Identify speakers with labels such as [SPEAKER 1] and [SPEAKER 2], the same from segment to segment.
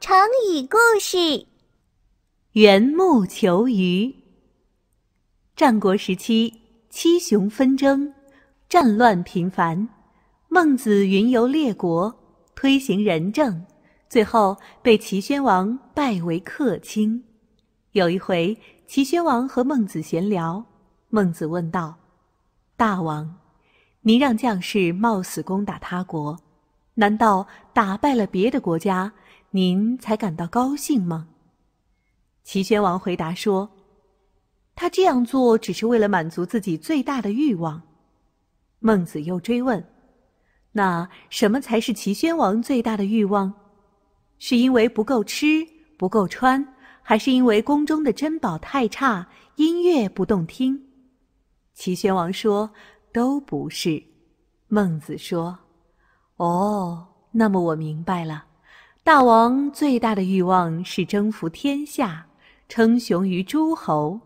[SPEAKER 1] 成语故事：缘木求鱼。战国时期，七雄纷争，战乱频繁。孟子云游列国，推行仁政，最后被齐宣王拜为客卿。有一回，齐宣王和孟子闲聊，孟子问道：“大王，您让将士冒死攻打他国，难道打败了别的国家？”您才感到高兴吗？齐宣王回答说：“他这样做只是为了满足自己最大的欲望。”孟子又追问：“那什么才是齐宣王最大的欲望？是因为不够吃、不够穿，还是因为宫中的珍宝太差、音乐不动听？”齐宣王说：“都不是。”孟子说：“哦，那么我明白了。”大王最大的欲望是征服天下，称雄于诸侯。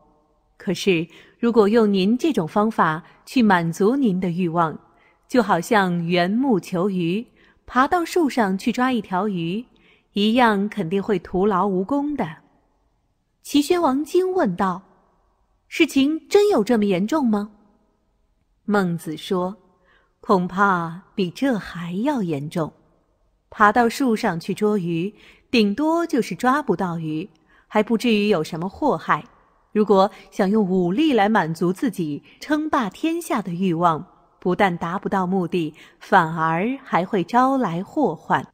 [SPEAKER 1] 可是，如果用您这种方法去满足您的欲望，就好像缘木求鱼，爬到树上去抓一条鱼，一样肯定会徒劳无功的。齐宣王惊问道：“事情真有这么严重吗？”孟子说：“恐怕比这还要严重。”爬到树上去捉鱼，顶多就是抓不到鱼，还不至于有什么祸害。如果想用武力来满足自己称霸天下的欲望，不但达不到目的，反而还会招来祸患。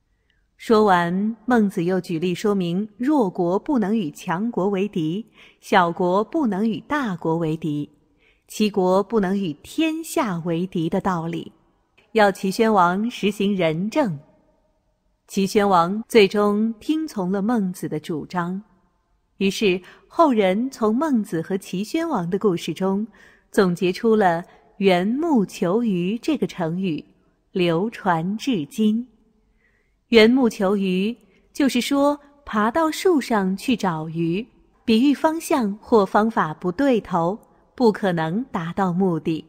[SPEAKER 1] 说完，孟子又举例说明：弱国不能与强国为敌，小国不能与大国为敌，齐国不能与天下为敌的道理。要齐宣王实行仁政。齐宣王最终听从了孟子的主张，于是后人从孟子和齐宣王的故事中总结出了“缘木求鱼”这个成语，流传至今。“缘木求鱼”就是说爬到树上去找鱼，比喻方向或方法不对头，不可能达到目的。